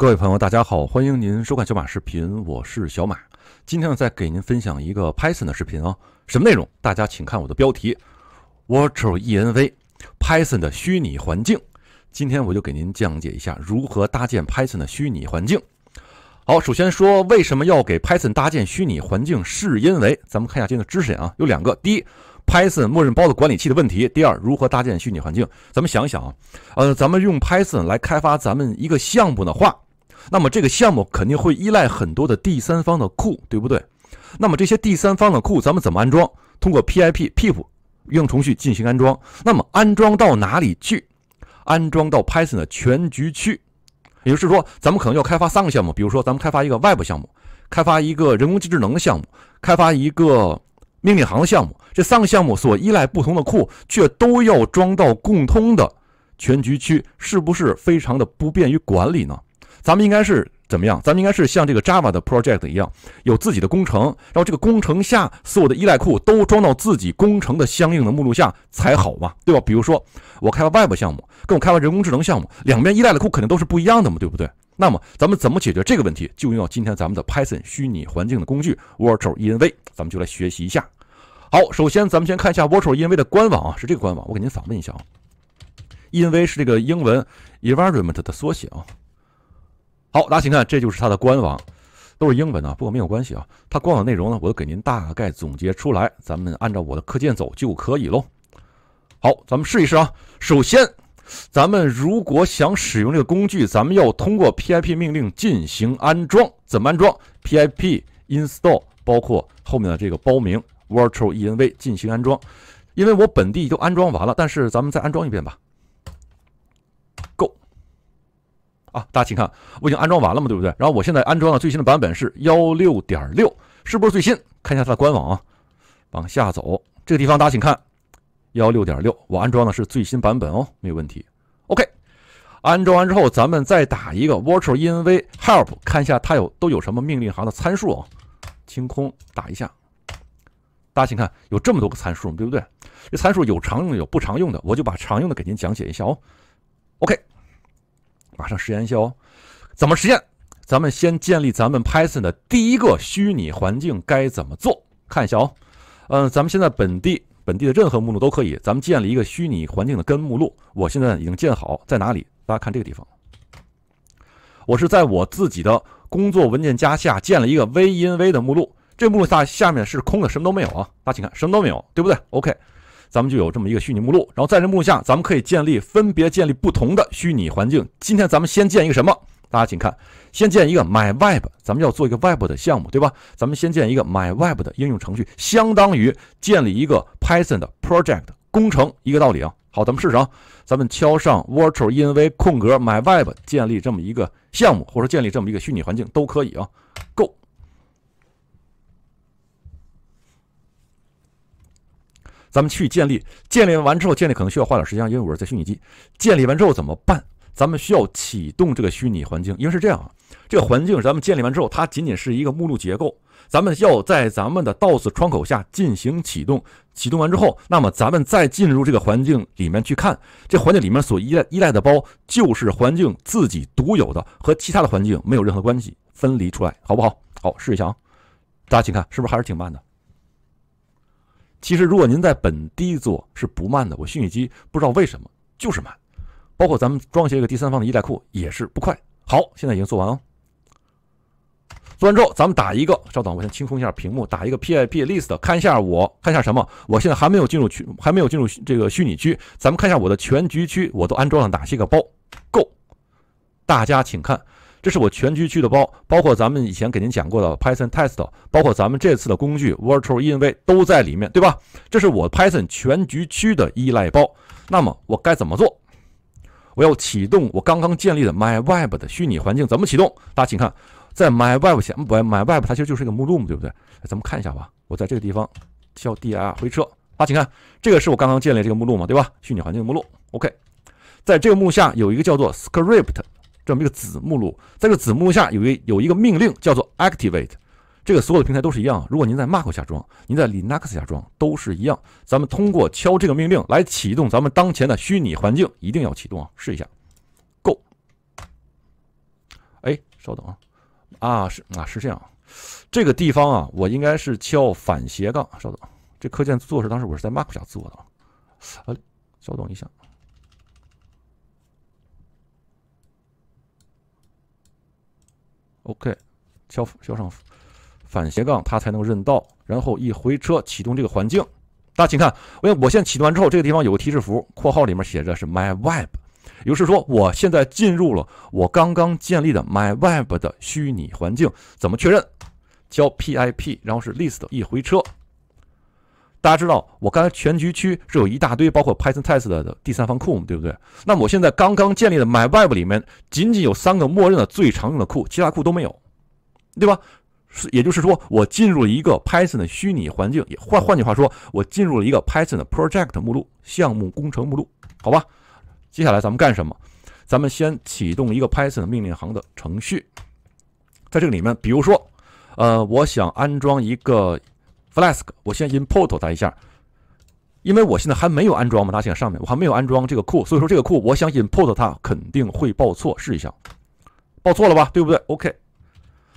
各位朋友，大家好，欢迎您收看小马视频，我是小马。今天呢，再给您分享一个 Python 的视频啊。什么内容？大家请看我的标题：Virtualenv Python 的虚拟环境。今天我就给您讲解一下如何搭建 Python 的虚拟环境。好，首先说为什么要给 Python 搭建虚拟环境，是因为咱们看一下今天的知识点啊，有两个。第一，Python 默认包的管理器的问题；第二，如何搭建虚拟环境。咱们想一想啊，呃，咱们用 Python 来开发咱们一个项目的话。那么这个项目肯定会依赖很多的第三方的库，对不对？那么这些第三方的库，咱们怎么安装？通过 pip pip 用程序进行安装。那么安装到哪里去？安装到 Python 的全局区。也就是说，咱们可能要开发三个项目，比如说咱们开发一个 Web 项目，开发一个人工智能的项目，开发一个命令行的项目。这三个项目所依赖不同的库，却都要装到共通的全局区，是不是非常的不便于管理呢？咱们应该是怎么样？咱们应该是像这个 Java 的 project 一样，有自己的工程，然后这个工程下所有的依赖库都装到自己工程的相应的目录下才好嘛，对吧？比如说我开发 Web 项目，跟我开发人工智能项目，两边依赖的库肯定都是不一样的嘛，对不对？那么咱们怎么解决这个问题？就用到今天咱们的 Python 虚拟环境的工具 Virtualenv，咱们就来学习一下。好，首先咱们先看一下 Virtualenv 的官网啊，是这个官网，我给您访问一下啊。env 是这个英文 environment 的缩写啊。好，大家请看，这就是它的官网，都是英文的，不过没有关系啊。它官网内容呢，我都给您大概总结出来，咱们按照我的课件走就可以喽。好，咱们试一试啊。首先，咱们如果想使用这个工具，咱们要通过 pip 命令进行安装。怎么安装？pip install，包括后面的这个包名 virtualenv 进行安装。因为我本地都安装完了，但是咱们再安装一遍吧。啊，大家请看，我已经安装完了嘛，对不对？然后我现在安装的最新的版本是幺六点六，是不是最新？看一下它的官网，啊，往下走这个地方，大家请看幺六点六，我安装的是最新版本哦，没有问题。OK，安装完之后，咱们再打一个 virtualenv help，看一下它有都有什么命令行的参数哦。清空，打一下，大家请看，有这么多个参数，对不对？这参数有常用的，有不常用的，我就把常用的给您讲解一下哦。OK。马上实验一下哦，怎么实验？咱们先建立咱们 Python 的第一个虚拟环境，该怎么做？看一下哦。嗯，咱们现在本地本地的任何目录都可以，咱们建立一个虚拟环境的根目录。我现在已经建好，在哪里？大家看这个地方，我是在我自己的工作文件夹下建了一个 venv 的目录。这目录下下面是空的，什么都没有啊。大家请看，什么都没有，对不对？OK。咱们就有这么一个虚拟目录，然后在这目录下，咱们可以建立分别建立不同的虚拟环境。今天咱们先建一个什么？大家请看，先建一个 my web，咱们要做一个 web 的项目，对吧？咱们先建一个 my web 的应用程序，相当于建立一个 Python 的 project 工程，一个道理啊。好，咱们试试啊，咱们敲上 virtualenv 空格 my web 建立这么一个项目，或者建立这么一个虚拟环境都可以啊。Go。咱们去建立，建立完之后，建立可能需要花点时间，因为我是在虚拟机。建立完之后怎么办？咱们需要启动这个虚拟环境，因为是这样啊，这个环境咱们建立完之后，它仅仅是一个目录结构。咱们要在咱们的 DOS 窗口下进行启动，启动完之后，那么咱们再进入这个环境里面去看，这环境里面所依赖依赖的包就是环境自己独有的，和其他的环境没有任何关系，分离出来，好不好？好，试一下啊。大家请看，是不是还是挺慢的？其实，如果您在本地做是不慢的，我虚拟机不知道为什么就是慢，包括咱们装卸一个第三方的衣赖库也是不快。好，现在已经做完哦，做完之后咱们打一个，稍等，我先清空一下屏幕，打一个 pip list，看一下我，看一下什么，我现在还没有进入区，还没有进入这个虚拟区，咱们看一下我的全局区，我都安装了哪些个包。Go，大家请看。这是我全局区的包，包括咱们以前给您讲过的 Python test，包括咱们这次的工具 v i r t u a l i n v 都在里面，对吧？这是我 Python 全局区的依赖包。那么我该怎么做？我要启动我刚刚建立的 myweb 的虚拟环境，怎么启动？大家请看，在 myweb 前 m y myweb 它其实就是一个目录嘛，对不对？咱们看一下吧。我在这个地方敲 dr 回车，好，请看，这个是我刚刚建立这个目录嘛，对吧？虚拟环境目录。OK，在这个目下有一个叫做 script。这么一个子目录，在这子目录下有一有一个命令叫做 activate，这个所有的平台都是一样。如果您在 Mac 下装，您在 Linux 下装都是一样。咱们通过敲这个命令来启动咱们当前的虚拟环境，一定要启动啊！试一下，go。哎，稍等啊，啊是啊是这样，这个地方啊，我应该是敲反斜杠。稍等，这课件做是当时我是在 Mac 下做的，啊，稍等一下。OK，敲敲上反斜杠，它才能认到。然后一回车启动这个环境。大家请看，我我现在启动完之后，这个地方有个提示符，括号里面写着是 my web，也就是说我现在进入了我刚刚建立的 my web 的虚拟环境。怎么确认？敲 pip，然后是 list，一回车。大家知道，我刚才全局区是有一大堆包括 Python test 的第三方库，对不对？那么我现在刚刚建立的 my web 里面，仅仅有三个默认的最常用的库，其他库都没有，对吧？是，也就是说，我进入了一个 Python 的虚拟环境，也换换句话说，我进入了一个 Python 的 project 目录、项目工程目录，好吧？接下来咱们干什么？咱们先启动一个 Python 命令行的程序，在这个里面，比如说，呃，我想安装一个。Flask，我先 import 它一下，因为我现在还没有安装嘛，大家想上面我还没有安装这个库，所以说这个库我想 import 它肯定会报错，试一下，报错了吧，对不对？OK，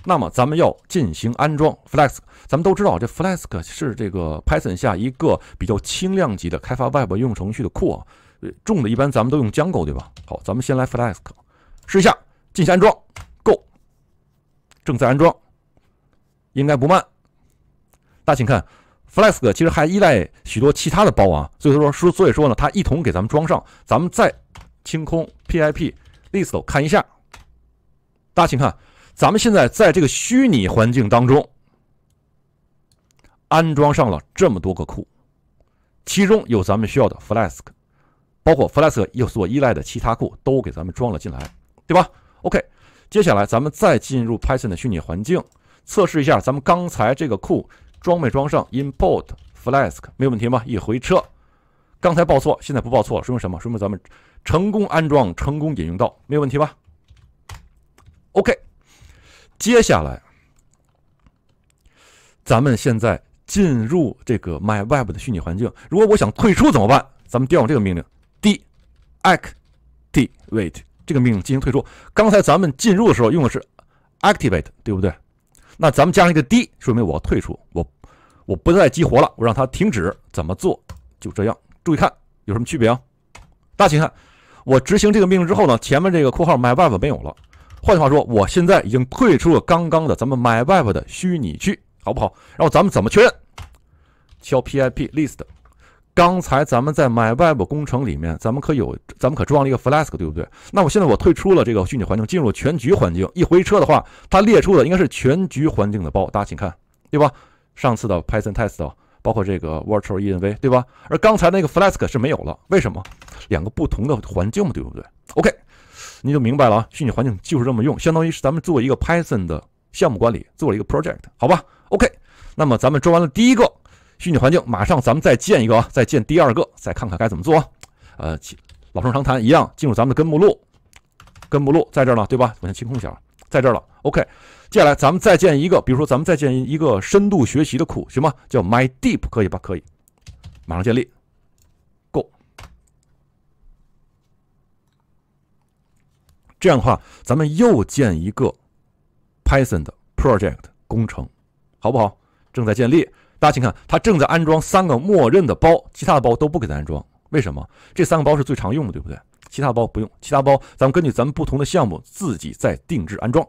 那么咱们要进行安装 Flask，咱们都知道这 Flask 是这个 Python 下一个比较轻量级的开发 Web 应用程序的库，啊，重的一般咱们都用 Django 对吧？好，咱们先来 Flask，试一下进行安装，Go，正在安装，应该不慢。大家请看，Flask 其实还依赖许多其他的包啊，所以说说所以说呢，它一同给咱们装上，咱们再清空 pip list 看一下。大家请看，咱们现在在这个虚拟环境当中安装上了这么多个库，其中有咱们需要的 Flask，包括 Flask 又所依赖的其他库都给咱们装了进来，对吧？OK，接下来咱们再进入 Python 的虚拟环境，测试一下咱们刚才这个库。装没装上？import flask 没有问题吧？一回车，刚才报错，现在不报错了，说明什么？说明咱们成功安装，成功引用到没有问题吧？OK，接下来咱们现在进入这个 my web 的虚拟环境。如果我想退出怎么办？咱们调用这个命令 d activate 这个命令进行退出。刚才咱们进入的时候用的是 activate，对不对？那咱们加上一个 d，说明我要退出，我。我不再激活了，我让它停止，怎么做？就这样。注意看有什么区别啊？大家请看，我执行这个命令之后呢，前面这个括号 my web 没有了。换句话说，我现在已经退出了刚刚的咱们 my web 的虚拟区，好不好？然后咱们怎么确认？敲 pip list。刚才咱们在 my web 工程里面，咱们可有，咱们可装了一个 flask，对不对？那我现在我退出了这个虚拟环境，进入全局环境，一回车的话，它列出的应该是全局环境的包。大家请看，对吧？上次的 Python test 包括这个 Virtual ENV 对吧？而刚才那个 Flask 是没有了，为什么？两个不同的环境嘛，对不对？OK，你就明白了啊。虚拟环境就是这么用，相当于是咱们做一个 Python 的项目管理，做了一个 project 好吧？OK，那么咱们装完了第一个虚拟环境，马上咱们再建一个，啊，再建第二个，再看看该怎么做。呃，老生常谈一样，进入咱们的根目录，根目录在这儿呢，对吧？我先清空一下，在这儿了，OK。接下来咱们再建一个，比如说咱们再建一个深度学习的库行吗？叫 My Deep 可以吧？可以，马上建立。Go，这样的话，咱们又建一个 Python 的 Project 工程，好不好？正在建立，大家请看，它正在安装三个默认的包，其他的包都不给它安装。为什么？这三个包是最常用的，对不对？其他包不用，其他包咱们根据咱们不同的项目自己再定制安装。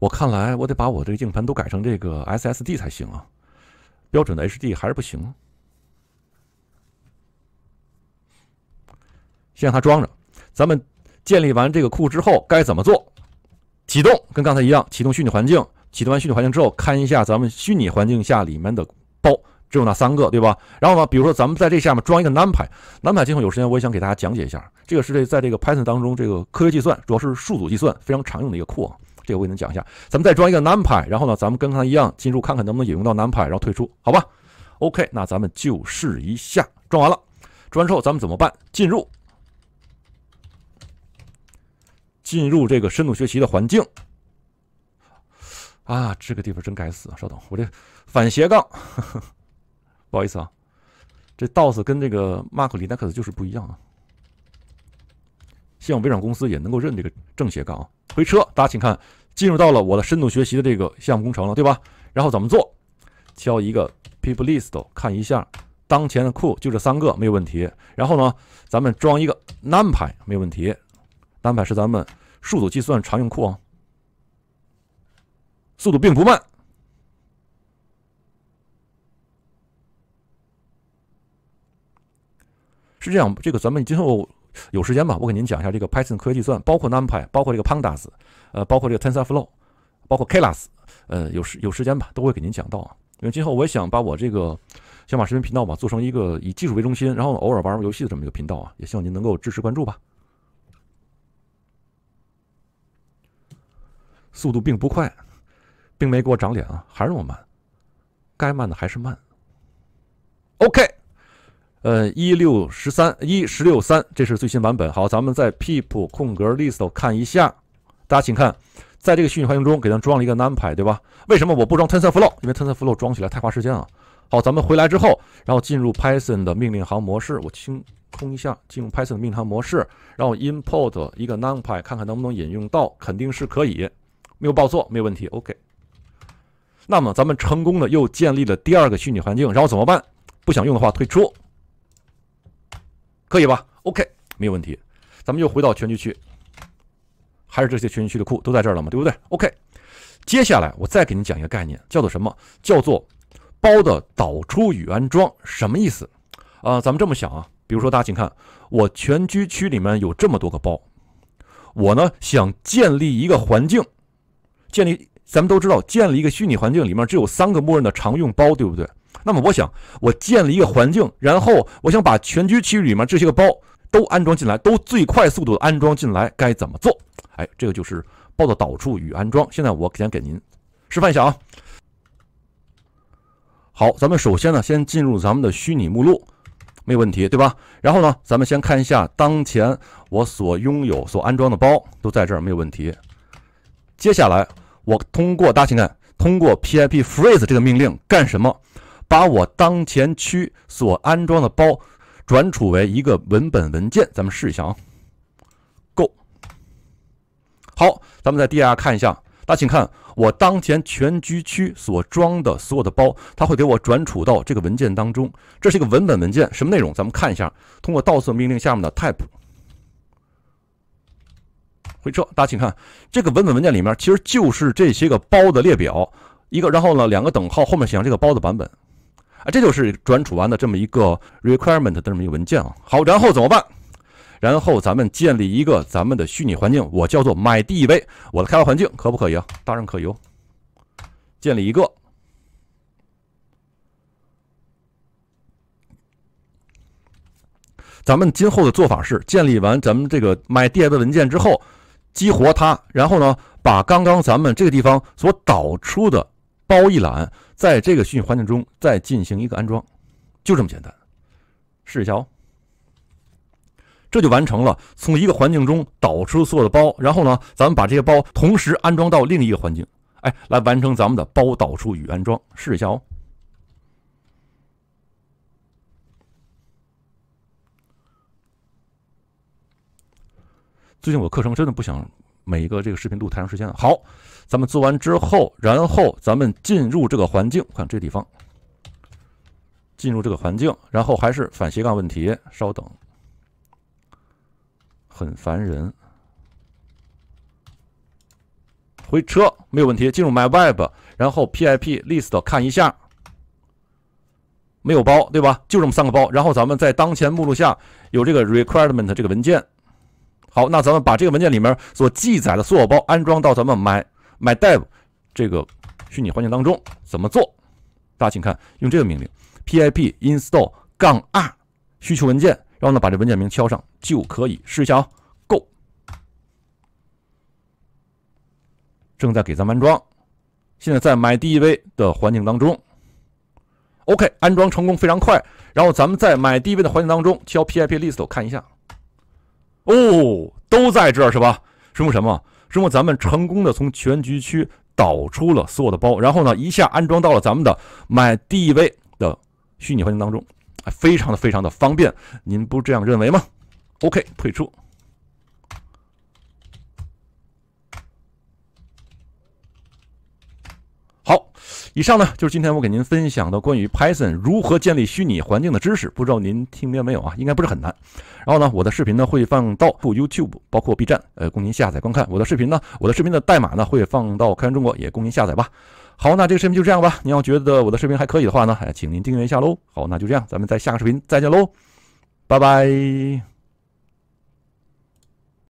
我看来，我得把我这个硬盘都改成这个 SSD 才行啊！标准的 HD 还是不行。先让它装着。咱们建立完这个库之后，该怎么做？启动跟刚才一样，启动虚拟环境。启动完虚拟环境之后，看一下咱们虚拟环境下里面的包，只有那三个，对吧？然后呢，比如说咱们在这下面装一个 NumPy。NumPy 今后有时间我也想给大家讲解一下。这个是这在这个 Python 当中，这个科学计算主要是数组计算非常常用的一个库啊。这个我给你讲一下，咱们再装一个南派，然后呢，咱们跟它一样进入，看看能不能引用到南派，然后退出，好吧？OK，那咱们就试一下。装完了，装完之后咱们怎么办？进入，进入这个深度学习的环境。啊，这个地方真该死啊！稍等，我这反斜杠，不好意思啊，这 DOS 跟这个 MacLinux 就是不一样啊。希望微软公司也能够认这个正斜杠啊。回车，大家请看。进入到了我的深度学习的这个项目工程了，对吧？然后怎么做？敲一个 pip list 看一下，当前的库就这三个，没有问题。然后呢，咱们装一个 numpy 没有问题。numpy 是咱们数组计算常用库啊，速度并不慢。是这样这个咱们今后。有时间吧，我给您讲一下这个 Python 科学计算，包括 NumPy，包括这个 Pandas，呃，包括这个 TensorFlow，包括 Keras，呃，有时有时间吧，都会给您讲到啊。因为今后我也想把我这个想把视频频道吧做成一个以技术为中心，然后偶尔玩玩游戏的这么一个频道啊，也希望您能够支持关注吧。速度并不快，并没给我长脸啊，还是我慢，该慢的还是慢。OK。呃，一六十三一十六三，这是最新版本。好，咱们在 pip 空格 list 看一下。大家请看，在这个虚拟环境中，给它装了一个 numpy，对吧？为什么我不装 tensorflow？因为 tensorflow 装起来太花时间啊。好，咱们回来之后，然后进入 python 的命令行模式。我清空一下，进入 python 的命令行模式，然后 import 一个 numpy，看看能不能引用到，肯定是可以，没有报错，没有问题。OK。那么咱们成功的又建立了第二个虚拟环境，然后怎么办？不想用的话退出。可以吧？OK，没有问题。咱们又回到全局区，还是这些全局区的库都在这儿了嘛？对不对？OK，接下来我再给你讲一个概念，叫做什么？叫做包的导出与安装，什么意思？啊，咱们这么想啊，比如说大家请看，我全局区里面有这么多个包，我呢想建立一个环境，建立，咱们都知道，建立一个虚拟环境里面只有三个默认的常用包，对不对？那么我想，我建了一个环境，然后我想把全局区域里面这些个包都安装进来，都最快速度安装进来，该怎么做？哎，这个就是包的导出与安装。现在我先给您示范一下啊。好，咱们首先呢，先进入咱们的虚拟目录，没有问题对吧？然后呢，咱们先看一下当前我所拥有所安装的包都在这儿，没有问题。接下来我通过大请看，通过 pip freeze 这个命令干什么？把我当前区所安装的包转储为一个文本文件，咱们试一下啊。Go，好，咱们在 i 下看一下。大家请看，我当前全局区所装的所有的包，它会给我转储到这个文件当中。这是一个文本文件，什么内容？咱们看一下。通过倒色命令下面的 type，回车。大家请看，这个文本文件里面其实就是这些个包的列表，一个，然后呢，两个等号后面写上这个包的版本。啊，这就是转储完的这么一个 requirement 的这么一个文件啊。好，然后怎么办？然后咱们建立一个咱们的虚拟环境，我叫做 mydev，我的开发环境可不可以啊？当然可以哦。建立一个。咱们今后的做法是，建立完咱们这个 mydev 文件之后，激活它，然后呢，把刚刚咱们这个地方所导出的。包一揽，在这个虚拟环境中再进行一个安装，就这么简单，试一下哦。这就完成了从一个环境中导出所有的包，然后呢，咱们把这些包同时安装到另一个环境，哎，来完成咱们的包导出与安装，试一下哦。最近我的课程真的不想。每一个这个视频录台上时间。了。好，咱们做完之后，然后咱们进入这个环境，看这地方。进入这个环境，然后还是反斜杠问题，稍等，很烦人。回车没有问题，进入 my web，然后 pip list 看一下，没有包对吧？就这么三个包。然后咱们在当前目录下有这个 requirement 这个文件。好，那咱们把这个文件里面所记载的所有包安装到咱们 my my dev 这个虚拟环境当中，怎么做？大家请看，用这个命令 pip install 杠 -r 需求文件，然后呢把这文件名敲上就可以试一下啊。Go，正在给咱们安装，现在在 my dev 的环境当中。OK，安装成功，非常快。然后咱们在 my dev 的环境当中敲 pip list 看一下。哦，都在这儿是吧？说明什么？说明咱们成功的从全局区导出了所有的包，然后呢，一下安装到了咱们的买 D V 的虚拟环境当中，非常的非常的方便。您不这样认为吗？OK，退出。以上呢就是今天我给您分享的关于 Python 如何建立虚拟环境的知识，不知道您听明白没有啊？应该不是很难。然后呢，我的视频呢会放到 YouTube，包括 B 站，呃，供您下载观看。我的视频呢，我的视频的代码呢会放到开源中国，也供您下载吧。好，那这个视频就这样吧。你要觉得我的视频还可以的话呢，哎，请您订阅一下喽。好，那就这样，咱们在下个视频再见喽，拜拜。